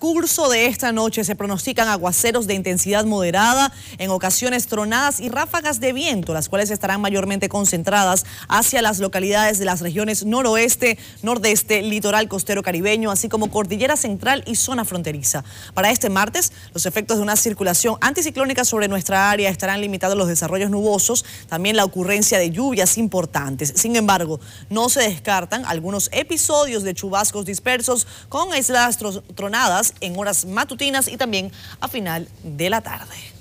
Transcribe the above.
curso de esta noche se pronostican aguaceros de intensidad moderada, en ocasiones tronadas y ráfagas de viento, las cuales estarán mayormente concentradas hacia las localidades de las regiones noroeste, nordeste, litoral costero caribeño, así como cordillera central y zona fronteriza. Para este martes, los efectos de una circulación anticiclónica sobre nuestra área estarán limitados a los desarrollos nubosos, también la ocurrencia de lluvias importantes. Sin embargo, no se descartan algunos episodios de chubascos dispersos con aisladas tronadas en horas matutinas y también a final de la tarde.